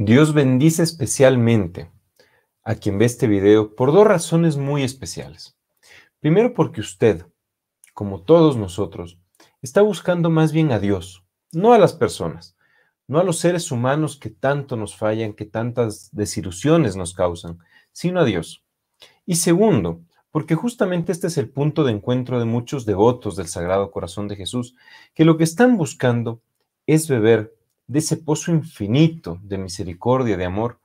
Dios bendice especialmente a quien ve este video por dos razones muy especiales. Primero porque usted, como todos nosotros, está buscando más bien a Dios, no a las personas, no a los seres humanos que tanto nos fallan, que tantas desilusiones nos causan, sino a Dios. Y segundo, porque justamente este es el punto de encuentro de muchos devotos del Sagrado Corazón de Jesús, que lo que están buscando es beber de ese pozo infinito de misericordia, de amor,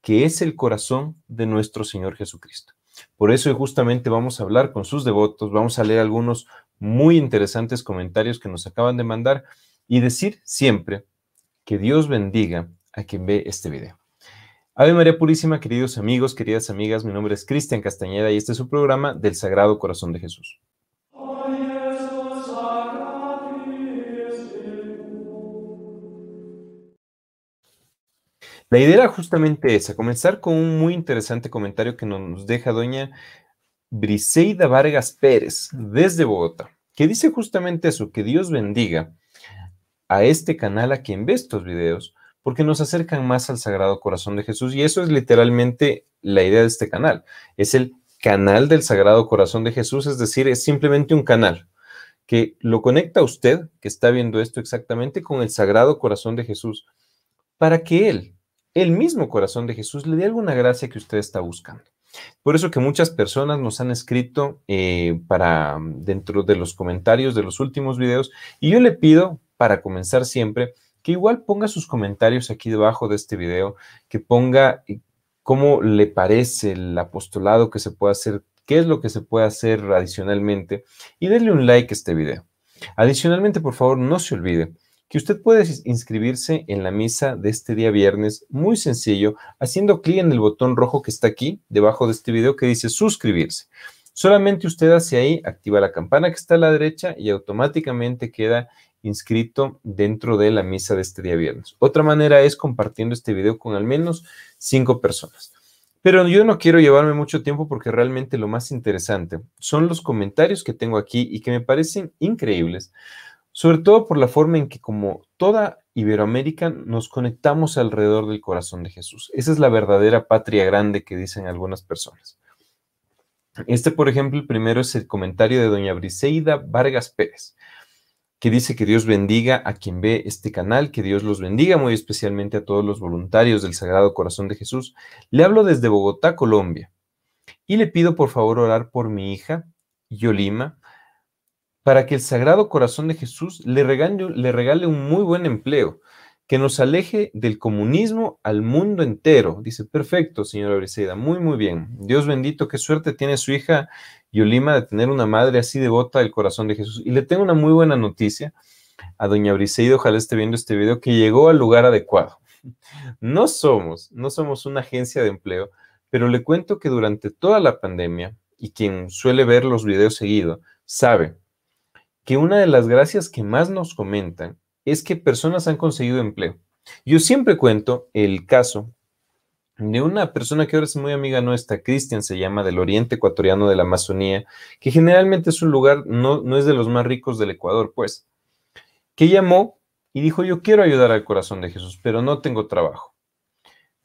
que es el corazón de nuestro Señor Jesucristo. Por eso justamente vamos a hablar con sus devotos, vamos a leer algunos muy interesantes comentarios que nos acaban de mandar y decir siempre que Dios bendiga a quien ve este video. Ave María Purísima, queridos amigos, queridas amigas, mi nombre es Cristian Castañeda y este es su programa del Sagrado Corazón de Jesús. La idea era justamente esa, comenzar con un muy interesante comentario que nos deja doña Briseida Vargas Pérez desde Bogotá, que dice justamente eso, que Dios bendiga a este canal a quien ve estos videos, porque nos acercan más al Sagrado Corazón de Jesús y eso es literalmente la idea de este canal, es el canal del Sagrado Corazón de Jesús, es decir, es simplemente un canal, que lo conecta a usted, que está viendo esto exactamente, con el Sagrado Corazón de Jesús, para que Él el mismo corazón de Jesús le dé alguna gracia que usted está buscando. Por eso que muchas personas nos han escrito eh, para dentro de los comentarios de los últimos videos y yo le pido para comenzar siempre que igual ponga sus comentarios aquí debajo de este video, que ponga eh, cómo le parece el apostolado que se puede hacer, qué es lo que se puede hacer adicionalmente y denle un like a este video. Adicionalmente, por favor, no se olvide que usted puede inscribirse en la misa de este día viernes, muy sencillo, haciendo clic en el botón rojo que está aquí debajo de este video que dice suscribirse. Solamente usted hace ahí activa la campana que está a la derecha y automáticamente queda inscrito dentro de la misa de este día viernes. Otra manera es compartiendo este video con al menos cinco personas. Pero yo no quiero llevarme mucho tiempo porque realmente lo más interesante son los comentarios que tengo aquí y que me parecen increíbles sobre todo por la forma en que como toda Iberoamérica nos conectamos alrededor del corazón de Jesús. Esa es la verdadera patria grande que dicen algunas personas. Este, por ejemplo, el primero es el comentario de doña Briseida Vargas Pérez, que dice que Dios bendiga a quien ve este canal, que Dios los bendiga muy especialmente a todos los voluntarios del Sagrado Corazón de Jesús. Le hablo desde Bogotá, Colombia, y le pido por favor orar por mi hija, Yolima, para que el Sagrado Corazón de Jesús le regale, un muy buen empleo, que nos aleje del comunismo al mundo entero. Dice, perfecto, señora Briseida, muy, muy bien. Dios bendito, qué suerte tiene su hija Yolima de tener una madre así devota del corazón de Jesús. Y le tengo una muy buena noticia a doña Briseida, ojalá esté viendo este video, que llegó al lugar adecuado. No somos, no somos una agencia de empleo, pero le cuento que durante toda la pandemia, y quien suele ver los videos seguidos, sabe, que una de las gracias que más nos comentan es que personas han conseguido empleo. Yo siempre cuento el caso de una persona que ahora es muy amiga nuestra, Cristian se llama, del Oriente Ecuatoriano de la Amazonía, que generalmente es un lugar, no, no es de los más ricos del Ecuador, pues, que llamó y dijo, yo quiero ayudar al corazón de Jesús, pero no tengo trabajo.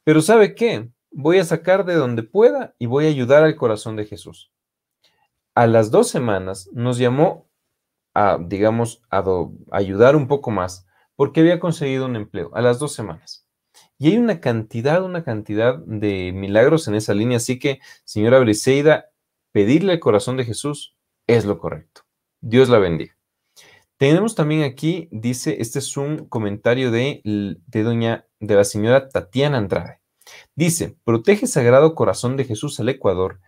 Pero ¿sabe qué? Voy a sacar de donde pueda y voy a ayudar al corazón de Jesús. A las dos semanas nos llamó digamos, a ayudar un poco más, porque había conseguido un empleo a las dos semanas. Y hay una cantidad, una cantidad de milagros en esa línea, así que, señora Briseida, pedirle al corazón de Jesús es lo correcto. Dios la bendiga. Tenemos también aquí, dice, este es un comentario de, de doña, de la señora Tatiana Andrade. Dice, protege Sagrado Corazón de Jesús al Ecuador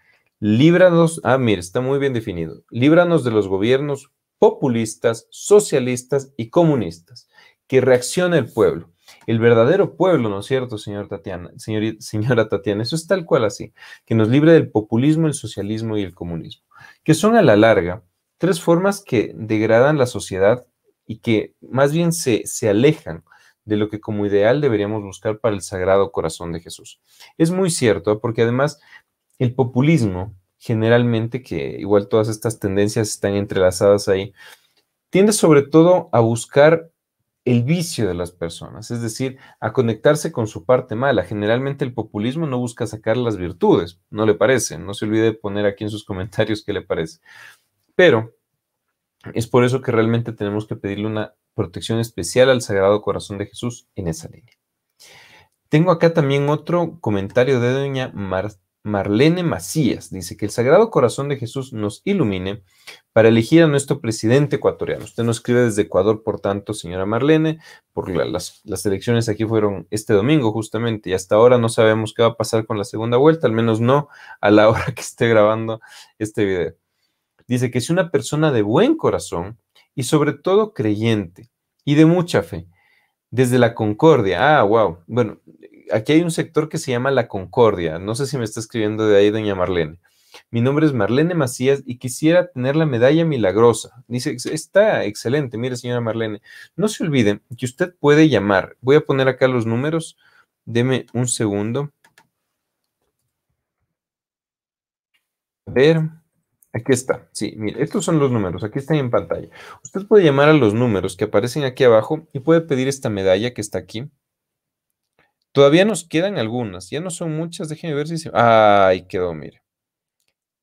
líbranos, ah, mira, está muy bien definido, líbranos de los gobiernos populistas, socialistas y comunistas. Que reacciona el pueblo. El verdadero pueblo, ¿no es cierto, señor Tatiana, señora Tatiana? Eso es tal cual así. Que nos libre del populismo, el socialismo y el comunismo. Que son a la larga tres formas que degradan la sociedad y que más bien se, se alejan de lo que como ideal deberíamos buscar para el Sagrado Corazón de Jesús. Es muy cierto, porque además el populismo generalmente, que igual todas estas tendencias están entrelazadas ahí, tiende sobre todo a buscar el vicio de las personas, es decir, a conectarse con su parte mala. Generalmente el populismo no busca sacar las virtudes, no le parece, no se olvide de poner aquí en sus comentarios qué le parece. Pero es por eso que realmente tenemos que pedirle una protección especial al Sagrado Corazón de Jesús en esa línea. Tengo acá también otro comentario de doña Marta. Marlene Macías dice que el Sagrado Corazón de Jesús nos ilumine para elegir a nuestro presidente ecuatoriano. Usted nos escribe desde Ecuador, por tanto, señora Marlene, porque las, las, elecciones aquí fueron este domingo justamente y hasta ahora no sabemos qué va a pasar con la segunda vuelta, al menos no a la hora que esté grabando este video. Dice que es una persona de buen corazón y sobre todo creyente y de mucha fe, desde la concordia. Ah, wow. Bueno, aquí hay un sector que se llama La Concordia. No sé si me está escribiendo de ahí doña Marlene. Mi nombre es Marlene Macías y quisiera tener la medalla milagrosa. Dice, está excelente, mire señora Marlene. No se olviden que usted puede llamar. Voy a poner acá los números. Deme un segundo. A ver, aquí está. Sí, mire, estos son los números. Aquí están en pantalla. Usted puede llamar a los números que aparecen aquí abajo y puede pedir esta medalla que está aquí. Todavía nos quedan algunas, ya no son muchas, déjenme ver si se... Ay, quedó, mire.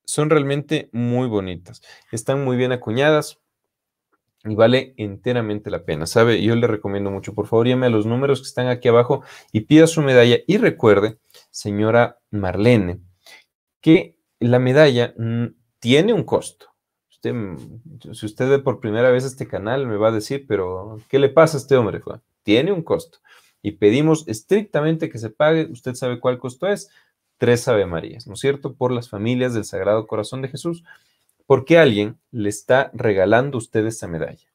Son realmente muy bonitas, están muy bien acuñadas y vale enteramente la pena, ¿sabe? Yo le recomiendo mucho, por favor, llame a los números que están aquí abajo y pida su medalla y recuerde, señora Marlene, que la medalla tiene un costo. Usted, mm, si usted ve por primera vez este canal, me va a decir, pero ¿qué le pasa a este hombre? Tiene un costo y pedimos estrictamente que se pague, usted sabe cuál costo es, tres Ave Marías, ¿no es cierto?, por las familias del Sagrado Corazón de Jesús, porque alguien le está regalando a usted esa medalla,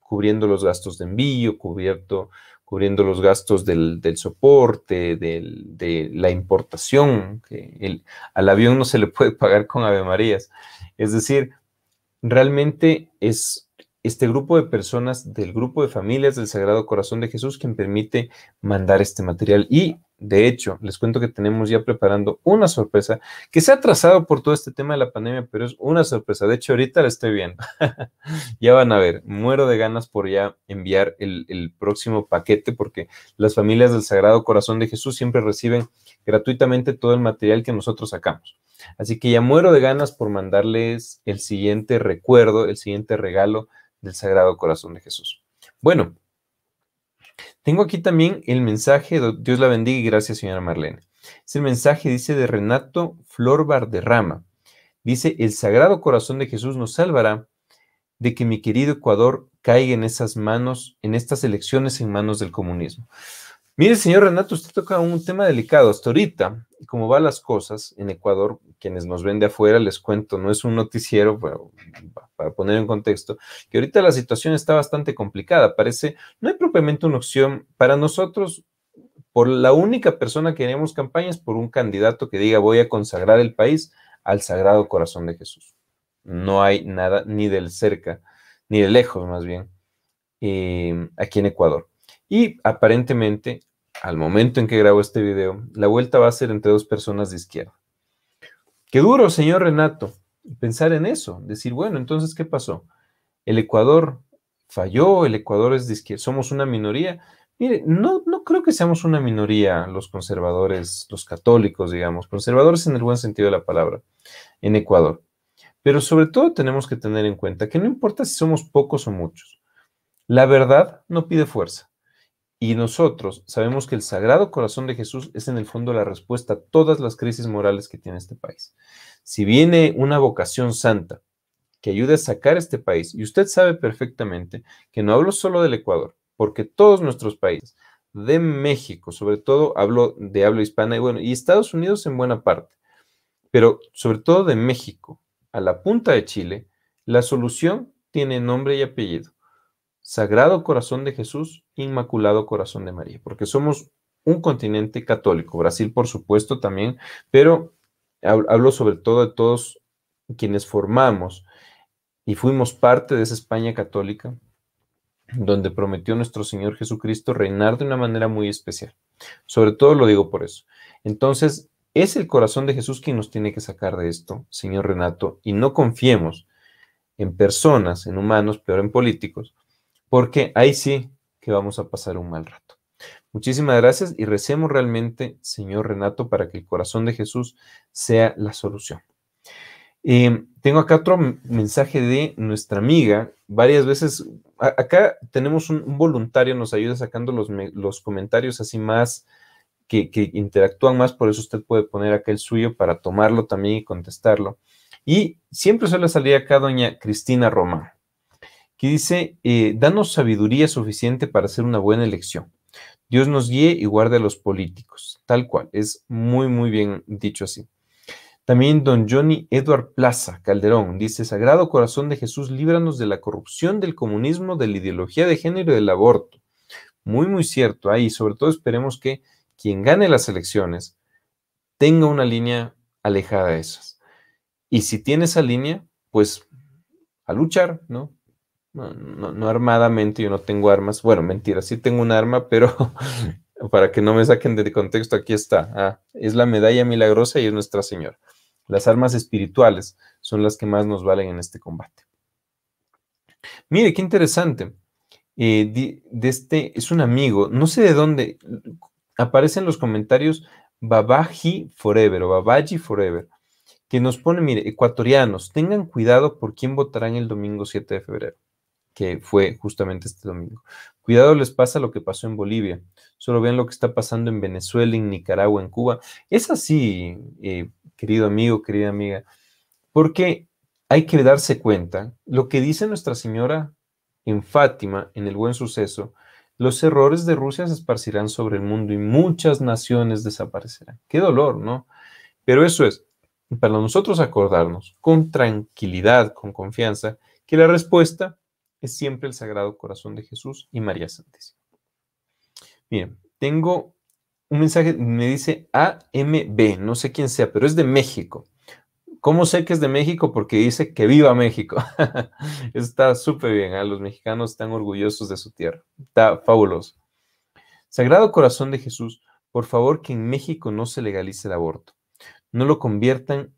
cubriendo los gastos de envío, cubierto, cubriendo los gastos del, del soporte, de la importación, que el, al avión no se le puede pagar con Ave Marías. Es decir, realmente es este grupo de personas del grupo de familias del Sagrado Corazón de Jesús quien permite mandar este material. Y de hecho, les cuento que tenemos ya preparando una sorpresa que se ha trazado por todo este tema de la pandemia, pero es una sorpresa. De hecho, ahorita la estoy viendo. ya van a ver, muero de ganas por ya enviar el, el, próximo paquete porque las familias del Sagrado Corazón de Jesús siempre reciben gratuitamente todo el material que nosotros sacamos. Así que ya muero de ganas por mandarles el siguiente recuerdo, el siguiente regalo del Sagrado Corazón de Jesús. Bueno, tengo aquí también el mensaje, Dios la bendiga y gracias señora Marlene. Es el mensaje, dice, de Renato Flor Rama. Dice, el Sagrado Corazón de Jesús nos salvará de que mi querido Ecuador caiga en esas manos, en estas elecciones en manos del comunismo. Mire, señor Renato, usted toca un tema delicado. Hasta ahorita, como van las cosas en Ecuador, quienes nos ven de afuera, les cuento, no es un noticiero, pero para poner en contexto, que ahorita la situación está bastante complicada. Parece, no hay propiamente una opción para nosotros. Por la única persona que tenemos campañas por un candidato que diga voy a consagrar el país al Sagrado Corazón de Jesús. No hay nada ni del cerca, ni de lejos más bien, em, aquí en Ecuador. Y aparentemente, al momento en que grabo este video, la vuelta va a ser entre dos personas de izquierda. Qué duro, señor Renato, pensar en eso, decir, bueno, entonces, ¿qué pasó? El Ecuador falló, el Ecuador es de izquierda, somos una minoría. Mire, no, no creo que seamos una minoría los conservadores, los católicos, digamos, conservadores en el buen sentido de la palabra, en Ecuador. Pero sobre todo tenemos que tener en cuenta que no importa si somos pocos o muchos, la verdad no pide fuerza. Y nosotros sabemos que el Sagrado Corazón de Jesús es en el fondo la respuesta a todas las crisis morales que tiene este país. Si viene una vocación santa que ayude a sacar este país, y usted sabe perfectamente que no hablo solo del Ecuador, porque todos nuestros países, de México, sobre todo hablo de habla hispana y bueno, y Estados Unidos en buena parte, pero sobre todo de México a la punta de Chile, la solución tiene nombre y apellido Sagrado Corazón de Jesús, Inmaculado Corazón de María, porque somos un continente católico, Brasil por supuesto también, pero hablo sobre todo de todos quienes formamos y fuimos parte de esa España católica, donde prometió nuestro Señor Jesucristo reinar de una manera muy especial. Sobre todo lo digo por eso. Entonces, es el corazón de Jesús quien nos tiene que sacar de esto, señor Renato, y no confiemos en personas, en humanos, peor en políticos, porque ahí sí que vamos a pasar un mal rato. Muchísimas gracias y recemos realmente, señor Renato, para que el corazón de Jesús sea la solución. Eh, tengo acá otro mensaje de nuestra amiga. Varias veces, acá tenemos un, voluntario, nos ayuda sacando los, comentarios así más, que, que, interactúan más, por eso usted puede poner acá el suyo para tomarlo también y contestarlo. Y siempre suele salir acá doña Cristina Román que dice, eh, danos sabiduría suficiente para hacer una buena elección. Dios nos guíe y guarde a los políticos, tal cual, es muy, muy bien dicho así. También don Johnny Edward Plaza Calderón dice, Sagrado Corazón de Jesús, líbranos de la corrupción, del comunismo, de la ideología de género y del aborto. Muy, muy cierto ahí, sobre todo esperemos que quien gane las elecciones tenga una línea alejada de esas. Y si tiene esa línea, pues a luchar, ¿no? No, armadamente, yo no tengo armas. Bueno, mentira, sí tengo un arma, pero para que no me saquen de contexto, aquí está. Ah, es la medalla milagrosa y es Nuestra Señora. Las armas espirituales son las que más nos valen en este combate. Mire, qué interesante. Eh, de, este es un amigo, no sé de dónde, aparece en los comentarios Babaji Forever o Babaji Forever, que nos pone, mire, ecuatorianos, tengan cuidado por quién votarán el domingo 7 de febrero que fue justamente este domingo. Cuidado les pasa lo que pasó en Bolivia, solo vean lo que está pasando en Venezuela, en Nicaragua, en Cuba. Es así, eh, querido amigo, querida amiga, porque hay que darse cuenta, lo que dice Nuestra Señora en Fátima, en el buen suceso, los errores de Rusia se esparcirán sobre el mundo y muchas naciones desaparecerán. Qué dolor, ¿no? Pero eso es, para nosotros acordarnos con tranquilidad, con confianza, que la respuesta es siempre el Sagrado Corazón de Jesús y María Santísima. Bien, tengo un mensaje, me dice AMB, no sé quién sea, pero es de México. ¿Cómo sé que es de México? Porque dice que viva México. Está súper bien, ¿eh? los mexicanos están orgullosos de su tierra. Está fabuloso. Sagrado Corazón de Jesús, por favor que en México no se legalice el aborto. No lo conviertan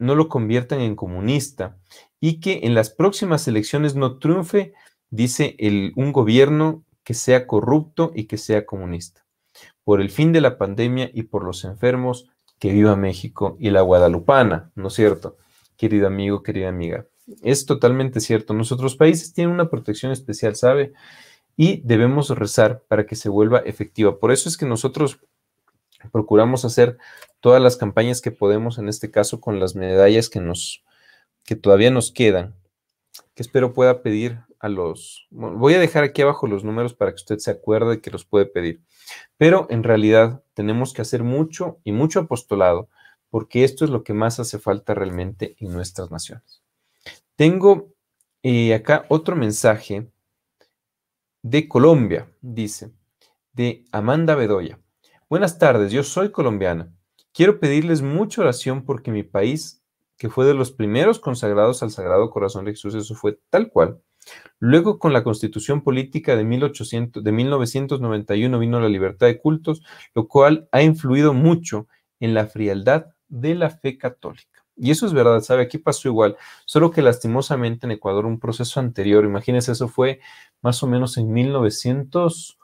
no lo conviertan en comunista y que en las próximas elecciones no triunfe, dice el, un gobierno que sea corrupto y que sea comunista. Por el fin de la pandemia y por los enfermos, que viva México y la Guadalupana, ¿no es cierto? Querido amigo, querida amiga, es totalmente cierto. Nuestros países tienen una protección especial, ¿sabe? Y debemos rezar para que se vuelva efectiva. Por eso es que nosotros procuramos hacer todas las campañas que podemos, en este caso con las medallas que nos que todavía nos quedan, que espero pueda pedir a los voy a dejar aquí abajo los números para que usted se acuerde que los puede pedir. Pero en realidad tenemos que hacer mucho y mucho apostolado porque esto es lo que más hace falta realmente en nuestras naciones. Tengo eh, acá otro mensaje de Colombia, dice, de Amanda Bedoya. Buenas tardes, yo soy colombiana. Quiero pedirles mucha oración porque mi país, que fue de los primeros consagrados al Sagrado Corazón de Jesús, eso fue tal cual. Luego, con la constitución política de, de 1991 vino la libertad de cultos, lo cual ha influido mucho en la frialdad de la fe católica. Y eso es verdad, ¿sabe? Aquí pasó igual, solo que lastimosamente en Ecuador un proceso anterior, imagínense, eso fue más o menos en 1900.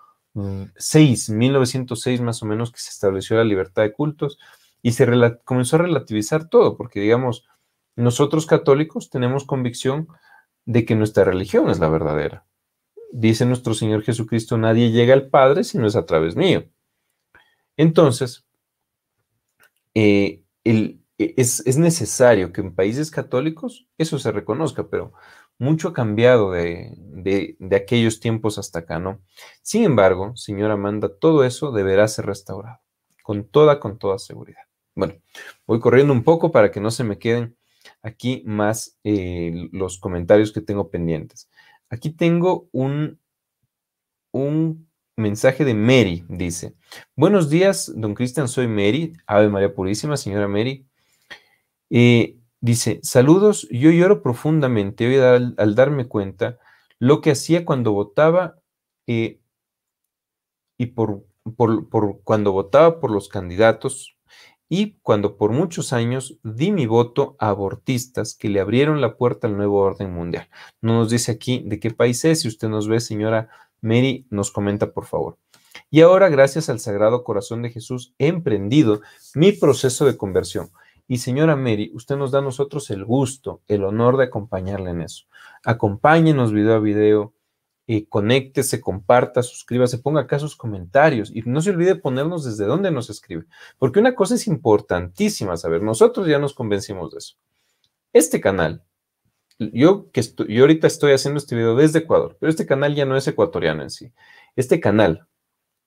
6, mm, 1906 más o menos, que se estableció la libertad de cultos y se comenzó a relativizar todo, porque digamos, nosotros católicos tenemos convicción de que nuestra religión es la verdadera. Dice nuestro Señor Jesucristo, nadie llega al Padre si no es a través mío. Entonces, eh, e-, es necesario que en países católicos eso se reconozca, pero mucho ha cambiado de, de, aquellos tiempos hasta acá, ¿no? Sin embargo, señora Amanda, todo eso deberá ser restaurado, con toda, con toda seguridad. Bueno, voy corriendo un poco para que no se me queden aquí más eh, los comentarios que tengo pendientes. Aquí tengo un, un mensaje de Mary, dice, buenos días, don Cristian, soy Mary, Ave María Purísima, señora Mary. Eh, Dice, saludos, yo lloro profundamente hoy al, darme cuenta lo que hacía cuando votaba eh, y por, cuando votaba por los candidatos y cuando por muchos años di mi voto a abortistas que le abrieron la puerta al nuevo orden mundial. No nos dice aquí de qué país es, si usted nos ve, señora Mary, nos comenta por favor. Y ahora, gracias al Sagrado Corazón de Jesús, he emprendido mi proceso de conversión. Y señora Mary, usted nos da a nosotros el gusto, el honor de acompañarle en eso. Acompáñenos video a video, conecte, eh, conéctese, comparta, suscríbase, ponga acá sus comentarios y no se olvide ponernos desde dónde nos escribe, porque una cosa es importantísima saber, nosotros ya nos convencimos de eso. Este canal, yo, que yo ahorita estoy haciendo este video desde Ecuador, pero este canal ya no es ecuatoriano en sí. Este canal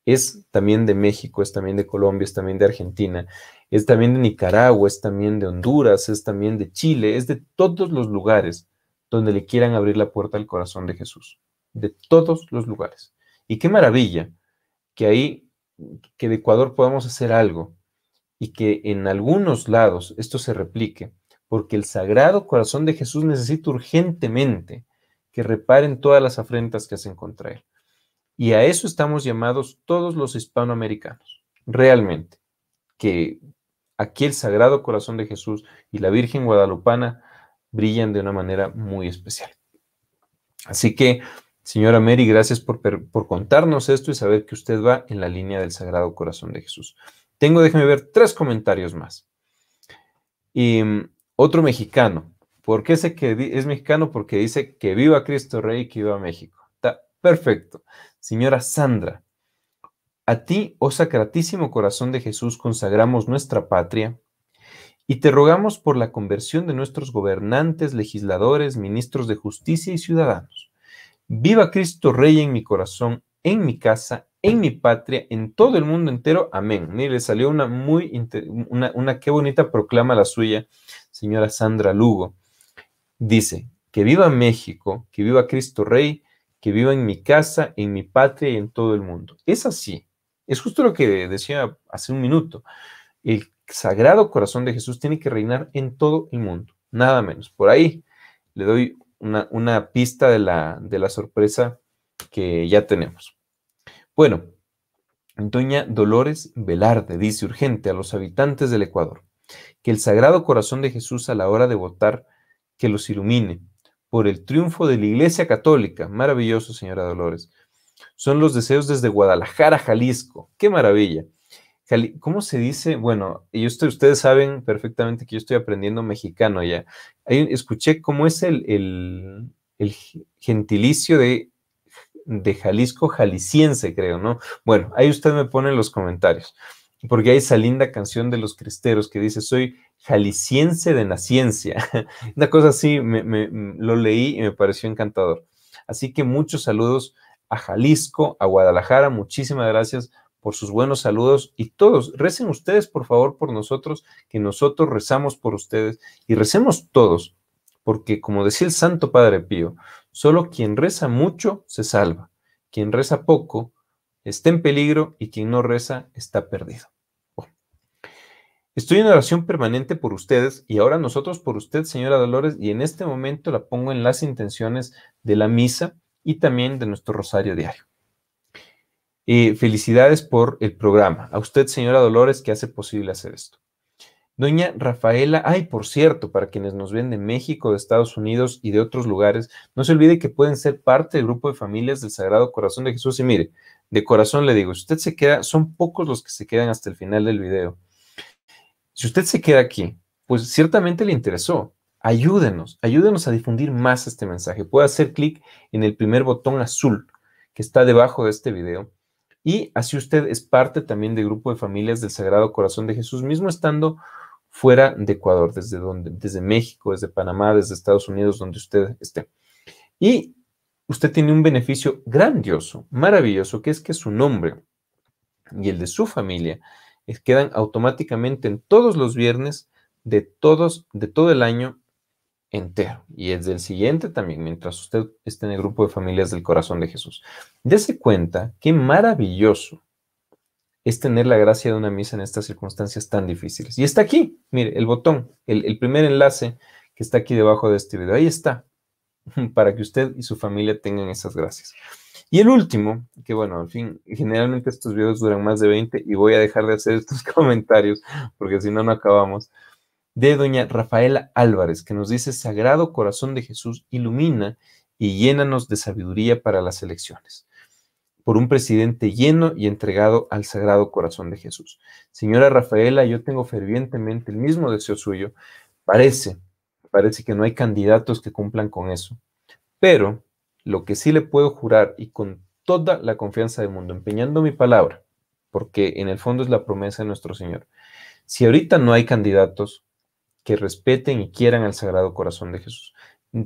es también de México, es también de Colombia, es también de Argentina, es también de Nicaragua, es también de Honduras, es también de Chile, es de todos los lugares donde le quieran abrir la puerta al corazón de Jesús, de todos los lugares. Y qué maravilla que ahí, que de Ecuador podamos hacer algo y que en algunos lados esto se replique, porque el sagrado corazón de Jesús necesita urgentemente que reparen todas las afrentas que hacen contra él. Y a eso estamos llamados todos los hispanoamericanos, realmente, que aquí el Sagrado Corazón de Jesús y la Virgen Guadalupana brillan de una manera muy especial. Así que, señora Mary, gracias por, contarnos esto y saber que usted va en la línea del Sagrado Corazón de Jesús. Tengo, déjeme ver, tres comentarios más. Y mm, otro mexicano. ¿Por qué sé que es mexicano? Porque dice que viva Cristo Rey, y que viva México. Está perfecto. Señora Sandra, a ti, oh sacratísimo corazón de Jesús, consagramos nuestra patria y te rogamos por la conversión de nuestros gobernantes, legisladores, ministros de justicia y ciudadanos. Viva Cristo Rey en mi corazón, en mi casa, en mi patria, en todo el mundo entero. Amén. Mire, le salió una muy, una, una qué bonita proclama la suya, señora Sandra Lugo. Dice, que viva México, que viva Cristo Rey, que viva en mi casa, en mi patria y en todo el mundo. Es así. Es justo lo que decía hace un minuto. El sagrado corazón de Jesús tiene que reinar en todo el mundo, nada menos. Por ahí le doy una, pista de la, de la sorpresa que ya tenemos. Bueno, doña Dolores Velarde dice urgente a los habitantes del Ecuador que el Sagrado Corazón de Jesús a la hora de votar que los ilumine por el triunfo de la Iglesia Católica. Maravilloso, señora Dolores. Son los deseos desde Guadalajara, Jalisco. ¡Qué maravilla! ¿Cómo se dice? Bueno, y ustedes saben perfectamente que yo estoy aprendiendo mexicano ya. Ahí escuché cómo es el, gentilicio de, de, Jalisco, jalisciense, creo, ¿no? Bueno, ahí usted me pone los comentarios, porque hay esa linda canción de los cristeros que dice, soy jalisciense de naciencia. Una cosa así, me, lo leí y me pareció encantador. Así que muchos saludos a Jalisco, a Guadalajara. Muchísimas gracias por sus buenos saludos y todos, recen ustedes por favor por nosotros, que nosotros rezamos por ustedes y recemos todos, porque como decía el Santo Padre Pío, solo quien reza mucho se salva, quien reza poco está en peligro y quien no reza está perdido. Estoy en oración permanente por ustedes y ahora nosotros por usted, señora Dolores, y en este momento la pongo en las intenciones de la misa y también de nuestro Rosario Diario. y felicidades por el programa. A usted, señora Dolores, que hace posible hacer esto. Doña Rafaela, ay, por cierto, para quienes nos ven de México, de Estados Unidos y de otros lugares, no se olvide que pueden ser parte del grupo de familias del Sagrado Corazón de Jesús. Y mire, de corazón le digo, si usted se queda, son pocos los que se quedan hasta el final del video. Si usted se queda aquí, pues ciertamente le interesó, ayúdenos, ayúdenos a difundir más este mensaje. Puede hacer clic en el primer botón azul que está debajo de este video. Y así usted es parte también del grupo de familias del Sagrado Corazón de Jesús, mismo estando fuera de Ecuador, desde, donde, desde México, desde Panamá, desde Estados Unidos, donde usted esté. Y usted tiene un beneficio grandioso, maravilloso, que es que su nombre y el de su familia eh, quedan automáticamente en todos los viernes de todos de todo el año entero. Y es del siguiente también, mientras usted esté en el grupo de familias del corazón de Jesús. Dese cuenta qué maravilloso es tener la gracia de una misa en estas circunstancias tan difíciles. Y está aquí, mire, el botón, el, primer enlace que está aquí debajo de este video. Ahí está, para que usted y su familia tengan esas gracias. Y el último, que bueno, en fin, generalmente estos videos duran más de 20 y voy a dejar de hacer estos comentarios porque si no, no acabamos de doña Rafaela Álvarez, que nos dice, Sagrado Corazón de Jesús, ilumina y llénanos de sabiduría para las elecciones por un presidente lleno y entregado al Sagrado Corazón de Jesús. Señora Rafaela, yo tengo fervientemente el mismo deseo suyo. Parece, parece que no hay candidatos que cumplan con eso. Pero lo que sí le puedo jurar y con toda la confianza del mundo, empeñando mi palabra, porque en el fondo es la promesa de nuestro Señor, si ahorita no hay candidatos, que respeten y quieran al Sagrado Corazón de Jesús.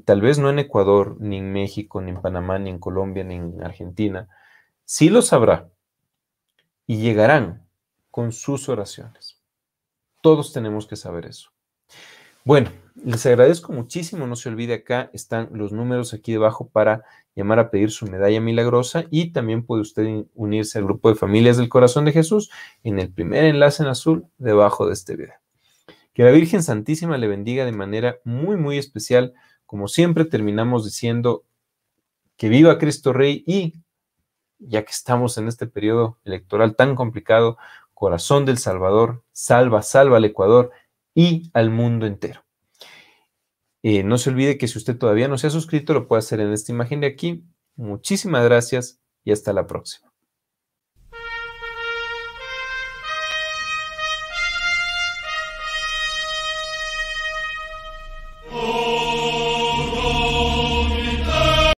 Tal vez no en Ecuador, ni en México, ni en Panamá, ni en Colombia, ni en Argentina. Sí lo sabrá y llegarán con sus oraciones. Todos tenemos que saber eso. Bueno, les agradezco muchísimo. No se olvide acá están los números aquí debajo para llamar a pedir su medalla milagrosa y también puede usted unirse al grupo de familias del corazón de Jesús en el primer enlace en azul debajo de este video. Que la Virgen Santísima le bendiga de manera muy, muy especial. Como siempre terminamos diciendo que viva Cristo Rey y, ya que estamos en este periodo electoral tan complicado, corazón del Salvador, salva, salva al Ecuador y al mundo entero. Eh, no se olvide que si usted todavía no se ha suscrito, lo puede hacer en esta imagen de aquí. Muchísimas gracias y hasta la próxima.